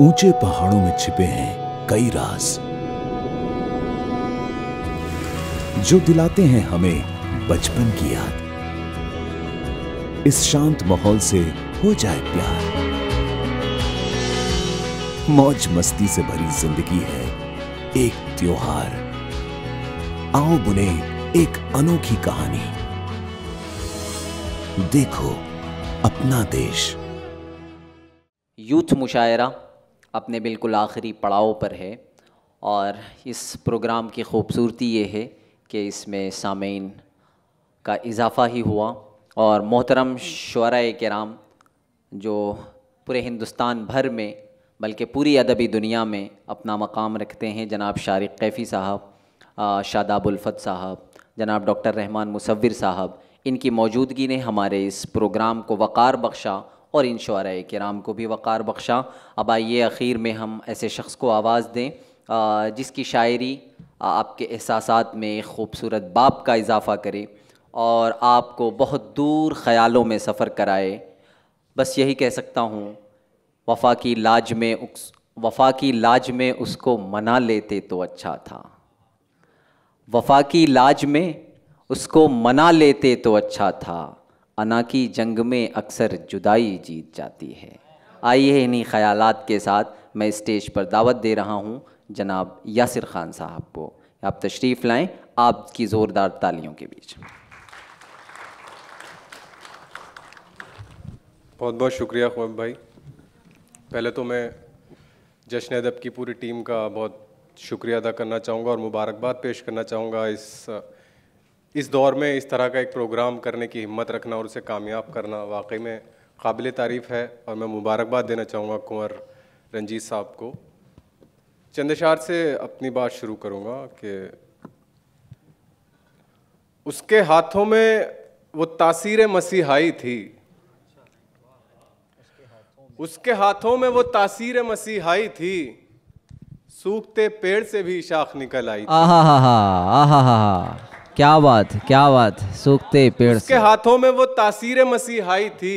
ऊंचे पहाड़ों में छिपे हैं कई राज जो दिलाते हैं हमें बचपन की याद इस शांत माहौल से हो जाए प्यार मौज मस्ती से भरी जिंदगी है एक त्योहार आओ बुने एक अनोखी कहानी देखो अपना देश यूथ मुशायरा अपने बिल्कुल आखिरी पड़ाव पर है और इस प्रोग्राम की खूबसूरती ये है कि इसमें सामीन का इजाफ़ा ही हुआ और मोहतरम शुरा कराम जो पूरे हिंदुस्तान भर में बल्कि पूरी अदबी दुनिया में अपना मकाम रखते हैं जनाब शारिक कैफ़ी साहब शादाबुलफत साहब जनाब डॉक्टर रहमान मुसविर साहब इनकी मौजूदगी ने हमारे इस प्रोग्राम को वक़ार बख्शा और इन शुरा कराम को भी वक़ार बख्शा अब आइए आखिर में हम ऐसे शख्स को आवाज़ दें जिसकी शायरी आपके एहसास में खूबसूरत बाप का इजाफ़ा करे और आपको बहुत दूर ख़्यालों में सफ़र कराए बस यही कह सकता हूँ वफा की लाज में उस वफा की लाज में उसको मना लेते तो अच्छा था वफा की लाज में उसको मना लेते तो अच्छा था अना की जंग में अक्सर जुदाई जीत जाती है आइए इन्हीं ख्यालात के साथ मैं स्टेज पर दावत दे रहा हूँ जनाब यासिर खान साहब को आप तशरीफ़ लाएं आपकी ज़ोरदार तालियों के बीच बहुत बहुत शुक्रिया खुब भाई पहले तो मैं जश्न अदब की पूरी टीम का बहुत शुक्रिया अदा करना चाहूँगा और मुबारकबाद पेश करना चाहूँगा इस इस दौर में इस तरह का एक प्रोग्राम करने की हिम्मत रखना और उसे कामयाब करना वाकई में काबिल तारीफ़ है और मैं मुबारकबाद देना चाहूँगा कुंवर रंजीत साहब को चंदशार से अपनी बात शुरू करूँगा कि उसके हाथों में वो तासीर मसीहाई थी उसके हाथों में वो तासीर मसीहाई थी सूखते पेड़ से भी शाख निकल आई आहा हा हा आहा हा हा क्या बात क्या बात सूखते पेड़ उसके हाथों में वो तासीर मसीहाई थी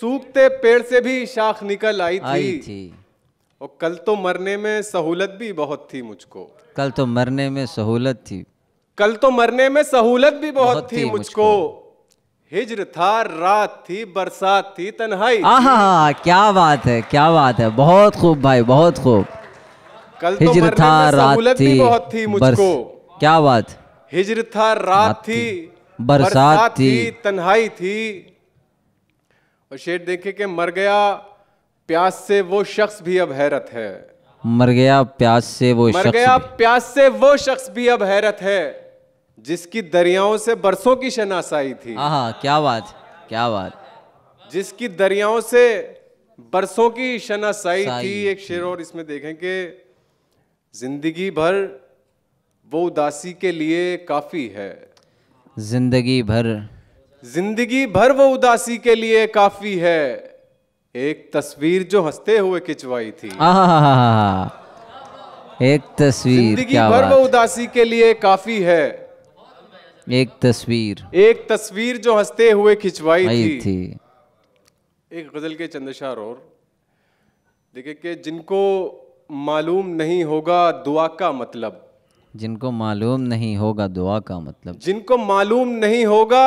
सूखते पेड़ से भी शाख निकल आई थी, आई थी। और कल तो मरने में सहूलत भी बहुत थी मुझको कल तो मरने में सहूलत थी कल तो मरने में सहूलत भी बहुत, बहुत थी, थी मुझको हिजर था रात थी बरसात थी तन्हाई आहा क्या बात है क्या बात है बहुत खूब भाई बहुत खूब कल तो हिजर था सहूलत भी बहुत थी मुझको क्या बात हिजर था रात थी बरसात थी तन्हाई थी और शेर देखे के मर गया प्यास से वो शख्स भी अब हैरत है मर गया प्यास से वो मर गया प्यास से वो शख्स भी अब हैरत है जिसकी दरियाओं से बरसों की शनासाई थी आहा, क्या बात क्या बात जिसकी दरियाओं से बरसों की शनासाई थी एक शेर और इसमें देखें कि जिंदगी भर वो उदासी के लिए काफ़ी है जिंदगी भर जिंदगी भर वो उदासी के लिए काफ़ी है एक तस्वीर जो हंसते हुए खिंचवाई थी एक तस्वीर जिंदगी भर वो उदासी के लिए काफ़ी है एक तस्वीर एक तस्वीर जो हंसते हुए खिंचवाई थी।, थी एक गज़ल के चंदशार और देखिए के जिनको मालूम नहीं होगा दुआ का मतलब जिनको मालूम नहीं होगा दुआ का मतलब जिनको मालूम नहीं होगा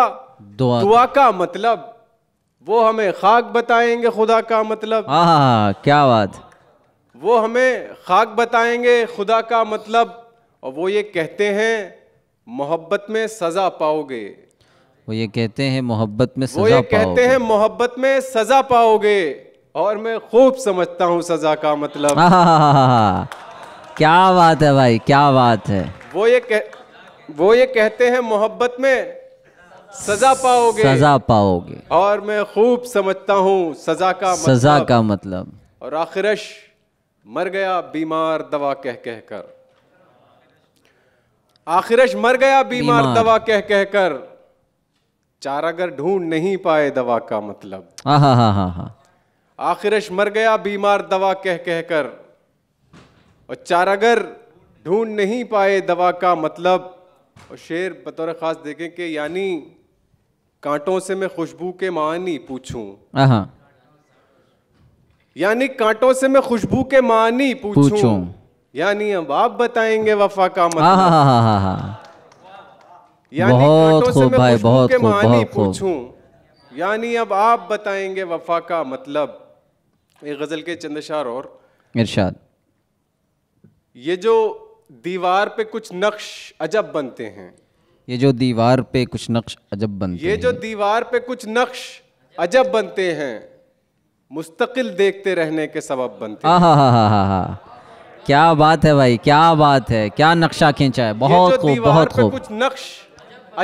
दुआ दुआ का मतलब वो हमें खाक बताएंगे खुदा का मतलब हाँ क्या बात वो हमें खाक बताएंगे खुदा का मतलब और वो ये कहते हैं मोहब्बत में सजा पाओगे वो ये कहते हैं मोहब्बत में सजा वो ये कहते हैं मोहब्बत में सजा पाओगे और मैं खूब समझता हूँ सजा का मतलब क्या बात है भाई क्या बात है वो ये कह वो ये कहते हैं मोहब्बत में सजा पाओगे सजा पाओगे और मैं खूब समझता हूँ सजा का मतलब, सजा का मतलब और आखिरश मर गया बीमार दवा कह कह कर आखिरश मर गया बीमार, बीमार दवा कह कह कर चारागर ढूंढ नहीं पाए दवा का मतलब हा हा हा हा आखिरश मर गया बीमार दवा कह कह कर और चारागर ढूंढ नहीं पाए दवा का मतलब और शेर बतौर ख़ास देखें कि यानी कांटों से मैं खुशबू के मानी पूछूं यानी कांटों से मैं खुशबू के मानी पूछूं, पूछूं। यानी अब आप बताएंगे वफा का मतलब बहुत खूब भाई बहुत खूब बहुत खूब यानी अब आप बताएंगे वफा का मतलब एक गज़ल के चंद्रशार और इरशाद ये जो दीवार पे कुछ नक्श अजब बनते हैं ये जो दीवार पे कुछ नक्श अजब बनते ये जो दीवार पे कुछ नक्श अजब बनते हैं मुस्तकिल देखते रहने के सबब बनते हैं हाँ हाँ हाँ हाँ हाँ क्या बात है भाई क्या बात है क्या नक्शा खींचा है बहुत खूब बहुत खूब कुछ नक्श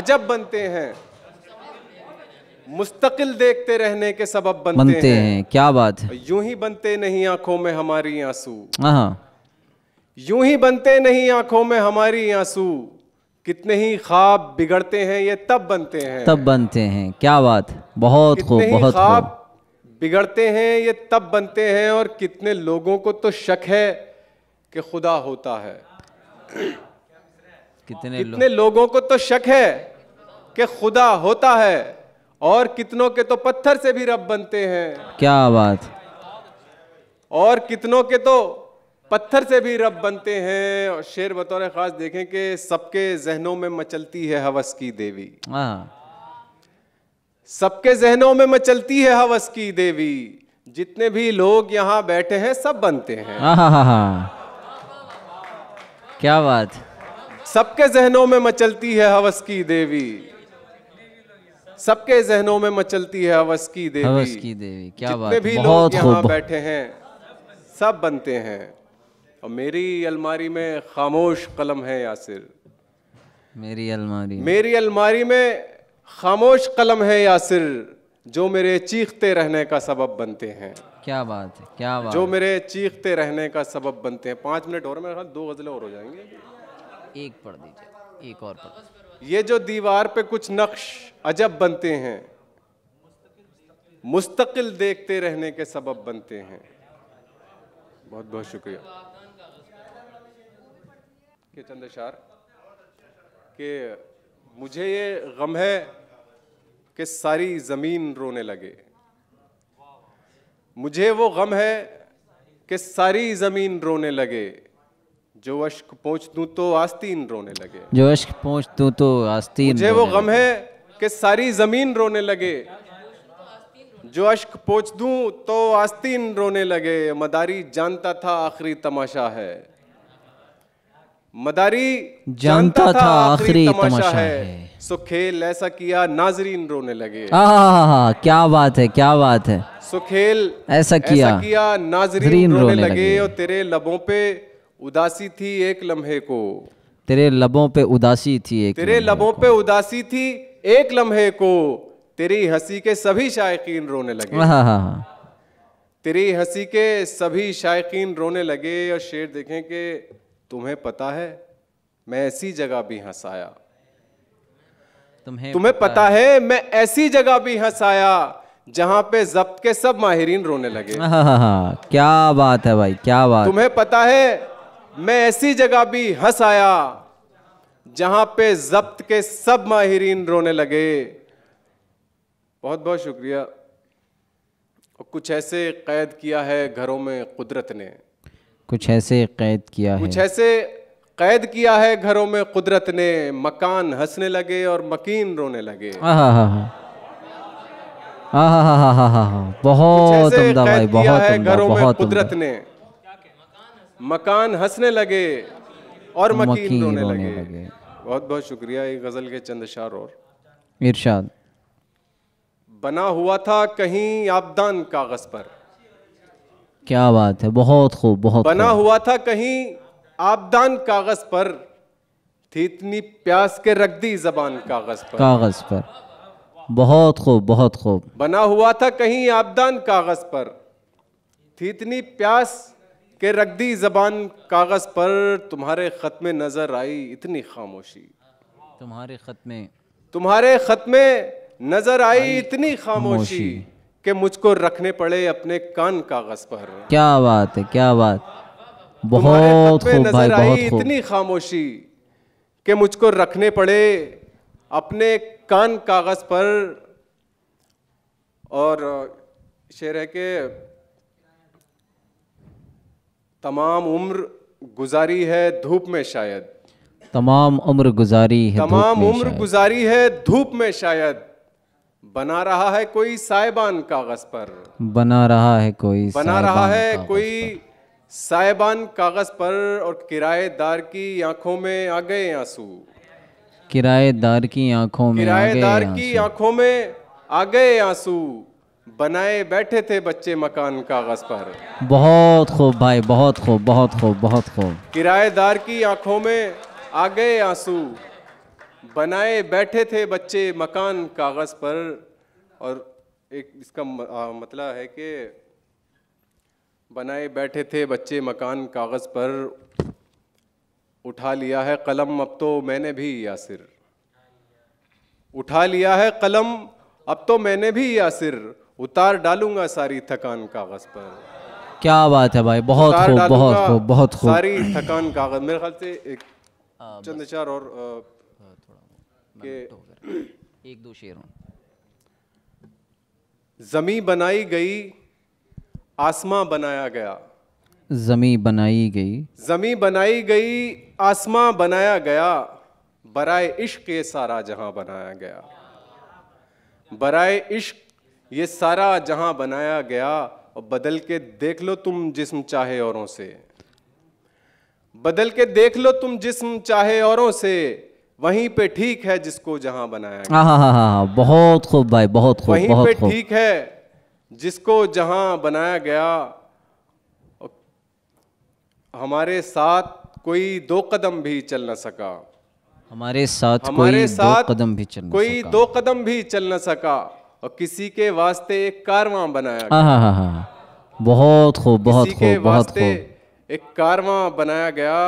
अजब बनते हैं मुस्तकिल देखते रहने के सबब बनते, बनते हैं।, हैं क्या बात है यूं ही बनते नहीं आंखों में हमारी आंसू हाँ, हाँ। यूं ही बनते नहीं आंखों में हमारी आंसू कितने ही ख्वाब बिगड़ते हैं ये तब बनते हैं तब बनते हैं क्या बात बहुत खूब बहुत ख्वाब बिगड़ते हैं ये तब बनते हैं और कितने लोगों को तो शक है कि खुदा होता है कितने कितने लो... लोगों को तो शक है कि खुदा होता है और कितनों के तो पत्थर से भी रब बनते हैं क्या बात और कितनों के तो पत्थर से भी रब बनते हैं और शेर बतौर खास देखें कि सबके जहनों में मचलती है हवस की देवी हाँ। सबके जहनों में मचलती है हवस की देवी जितने भी लोग यहाँ बैठे हैं सब बनते हैं हाँ, हाँ, क्या बात सबके जहनों में मचलती है हवस की देवी सबके जहनों में मचलती है हवस की देवी हवस की देवी क्या बात जितने भी लोग यहाँ बैठे हैं सब बनते हैं और मेरी अलमारी में खामोश कलम है यासिर मेरी अलमारी मेरी अलमारी में खामोश कलम है यासिर जो मेरे चीखते रहने का सबब बनते हैं क्या बात है क्या बात जो मेरे चीखते रहने का सबब बनते हैं पाँच मिनट और मेरे ख्याल दो गज़लें और हो जाएंगे एक पढ़ दीजिए एक और पढ़ ये जो दीवार पे कुछ नक्श अजब बनते हैं मुस्तकिल देखते रहने के सबब बनते हैं बहुत बहुत शुक्रिया के चंद अशार कि मुझे ये गम है कि सारी ज़मीन रोने लगे मुझे वो गम है कि सारी ज़मीन रोने लगे जो अश्क पहुंच दूं तो आस्तीन रोने लगे जो अश्क पहुंच दू तो आस्तीन मुझे वो गम है कि सारी ज़मीन रोने लगे जो अश्क पहुंच दूं तो आस्तीन रोने लगे मदारी जानता था आखिरी तमाशा है मदारी जानता था, आखिरी तमाशा, है।, सो खेल ऐसा किया नाजरीन रोने लगे क्या बात है क्या बात है सो खेल ऐसा किया नाजरीन रोने, लगे, लगे और तेरे लबों पे उदासी थी एक लम्हे को तेरे लबों पे उदासी थी एक तेरे लबों पे उदासी थी एक लम्हे को तेरी हंसी के सभी शायकीन रोने लगे तेरी हंसी के सभी शायकीन रोने लगे और शेर देखें कि तुम्हें पता है मैं ऐसी जगह भी हंसाया तुम्हें तुम्हें पता, पता है।, है मैं ऐसी जगह भी हंसाया जहां पे जब्त के सब माहरीन रोने लगे हाँ, हाँ हाँ हाँ क्या बात है भाई क्या बात तुम्हें पता है मैं ऐसी जगह भी हंस आया जहां पे जब्त के सब माहरीन रोने लगे बहुत बहुत शुक्रिया और कुछ ऐसे कैद किया है घरों में कुदरत ने कुछ ऐसे कैद किया कुछ है कुछ ऐसे कैद किया है घरों में कुदरत ने मकान हंसने लगे और मकीन रोने लगे बहुत भाई बहुत है घरों में कुदरत ने मकान हंसने लगे और मकीन रोने लगे बहुत बहुत शुक्रिया ये गज़ल के चंद शार और इरशाद बना हुआ था कहीं आपदान कागज़ पर क्या बात है बहुत खूब बहुत बना हुआ था कहीं आपदान कागज पर थी इतनी प्यास के रख दी जबान कागज पर कागज पर बहुत खूब बहुत खूब बना हुआ था कहीं आपदान कागज पर थी इतनी प्यास के रख दी जबान कागज पर तुम्हारे खत में नजर आई इतनी खामोशी तुम्हारे खत में तुम्हारे खत में नजर आई इतनी खामोशी कि मुझको रखने पड़े अपने कान कागज पर क्या बात है क्या बात बहुत खूब भाई बहुत खूब इतनी खामोशी कि मुझको रखने पड़े अपने कान कागज पर और शेर है कि तमाम उम्र गुजारी है धूप में शायद तमाम उम्र गुजारी है तमाम उम्र गुजारी है धूप में शायद बना रहा है कोई साहेबान कागज पर बना रहा है कोई बना रहा है कोई साहेबान कागज पर और किराएदार की आंखों में आ गए आंसू किराएदार की आंखों में किराएदार की आंखों में आ गए आंसू बनाए बैठे थे बच्चे मकान कागज पर बहुत खूब भाई बहुत खूब बहुत खूब बहुत खूब किराएदार की आंखों में आ गए आंसू बनाए बैठे थे बच्चे मकान कागज़ पर और एक इसका मतलब है कि बनाए बैठे थे बच्चे मकान कागज़ पर उठा लिया है कलम अब तो मैंने भी यासिर उठा लिया है कलम अब तो मैंने भी यासिर उतार डालूंगा सारी थकान कागज़ पर क्या बात है भाई बहुत खूब बहुत खूब बहुत खूब सारी थकान कागज़ मेरे ख्याल से एक हाँ, चंद चार और आ, के तो एक दो शेर जमी बनाई गई आसमां बनाया गया जमी बनाई गई जमी बनाई गई आसमां बनाया गया बराए इश्क ये सारा जहां बनाया गया बराए इश्क ये सारा जहां बनाया गया और बदल के देख लो तुम जिस्म चाहे औरों से बदल के देख लो तुम जिस्म चाहे औरों से वहीं पे ठीक है जिसको जहां बनाया गया हाँ हाँ हाँ, हाँ, हाँ। बहुत खूब भाई बहुत खूब वहीं बहुत पे ठीक है जिसको जहां बनाया गया हमारे साथ कोई दो कदम भी चल न सका हमारे साथ हमारे कोई साथ दो कदम भी चल कोई सका। दो कदम भी चल न सका और किसी के वास्ते एक कारवा बनाया हाँ, गया हाँ हाँ हाँ बहुत खूब बहुत खूब बहुत खूब एक कारवा बनाया गया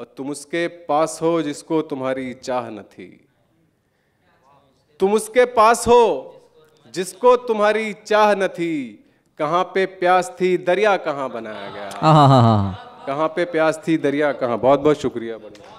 और तुम उसके पास हो जिसको तुम्हारी चाह न थी तुम उसके पास हो जिसको तुम्हारी चाह न थी कहाँ पे प्यास थी दरिया कहाँ बनाया गया हाँ, हाँ, हाँ, कहाँ पे प्यास थी दरिया कहाँ बहुत बहुत शुक्रिया बढ़िया